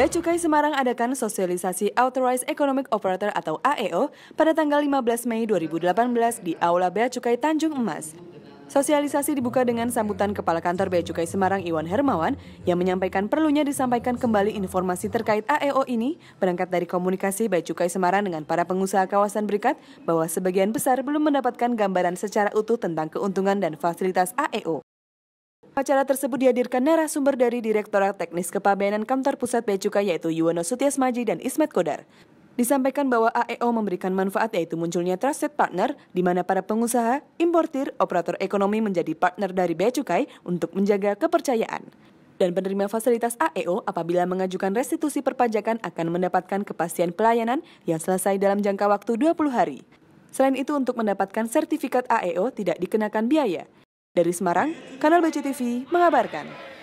Bea Cukai Semarang adakan sosialisasi Authorized Economic Operator atau AEO pada tanggal 15 Mei 2018 di Aula Bea Cukai Tanjung Emas. Sosialisasi dibuka dengan sambutan Kepala Kantor Bea Cukai Semarang Iwan Hermawan yang menyampaikan perlunya disampaikan kembali informasi terkait AEO ini berangkat dari komunikasi Bea Cukai Semarang dengan para pengusaha kawasan berikat bahwa sebagian besar belum mendapatkan gambaran secara utuh tentang keuntungan dan fasilitas AEO. Acara tersebut dihadirkan narasumber dari Direktorat Teknis Kepabeanan Kantor Pusat Bea Cukai yaitu Yuwono Sutias Maji dan Ismet Kodar. Disampaikan bahwa AEO memberikan manfaat yaitu munculnya trusted partner di mana para pengusaha, importir, operator ekonomi menjadi partner dari Bea Cukai untuk menjaga kepercayaan. Dan penerima fasilitas AEO apabila mengajukan restitusi perpajakan akan mendapatkan kepastian pelayanan yang selesai dalam jangka waktu 20 hari. Selain itu untuk mendapatkan sertifikat AEO tidak dikenakan biaya. Dari Semarang, Kanal BCTV mengabarkan.